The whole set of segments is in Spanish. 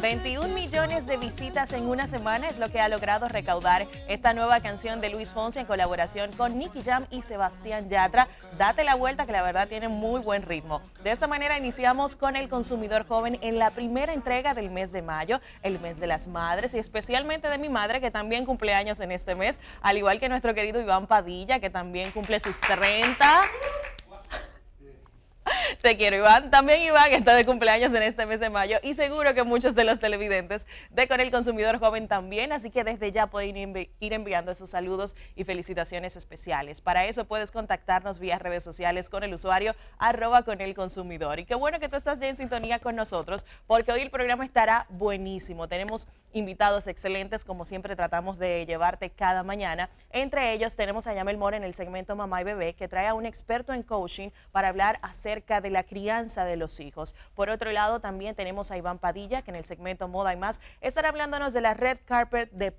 21 millones de visitas en una semana es lo que ha logrado recaudar esta nueva canción de Luis Fonsi en colaboración con Nicky Jam y Sebastián Yatra. Date la vuelta que la verdad tiene muy buen ritmo. De esta manera iniciamos con el consumidor joven en la primera entrega del mes de mayo, el mes de las madres y especialmente de mi madre que también cumple años en este mes, al igual que nuestro querido Iván Padilla que también cumple sus 30. Te quiero, Iván. También Iván está de cumpleaños en este mes de mayo y seguro que muchos de los televidentes de Con el Consumidor Joven también, así que desde ya pueden ir enviando esos saludos y felicitaciones especiales. Para eso puedes contactarnos vía redes sociales con el usuario arroba con el consumidor. Y qué bueno que tú estás ya en sintonía con nosotros porque hoy el programa estará buenísimo. Tenemos invitados excelentes, como siempre tratamos de llevarte cada mañana. Entre ellos tenemos a Yamel Mora en el segmento Mamá y Bebé, que trae a un experto en coaching para hablar acerca de la crianza de los hijos. Por otro lado, también tenemos a Iván Padilla, que en el segmento Moda y Más estará hablándonos de la red carpet de,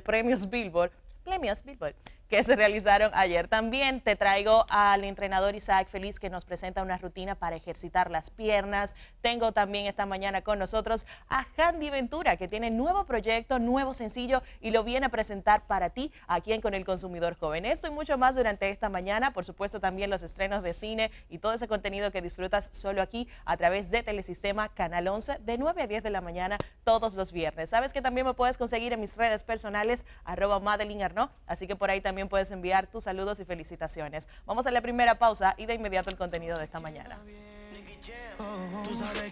premios Billboard. Premios Billboard que se realizaron ayer. También te traigo al entrenador Isaac Feliz que nos presenta una rutina para ejercitar las piernas. Tengo también esta mañana con nosotros a Handy Ventura que tiene nuevo proyecto, nuevo sencillo y lo viene a presentar para ti aquí en Con el Consumidor Joven. Esto y mucho más durante esta mañana. Por supuesto también los estrenos de cine y todo ese contenido que disfrutas solo aquí a través de Telesistema Canal 11 de 9 a 10 de la mañana todos los viernes. Sabes que también me puedes conseguir en mis redes personales arroba Madeline así que por ahí también puedes enviar tus saludos y felicitaciones. Vamos a la primera pausa y de inmediato el contenido de esta mañana.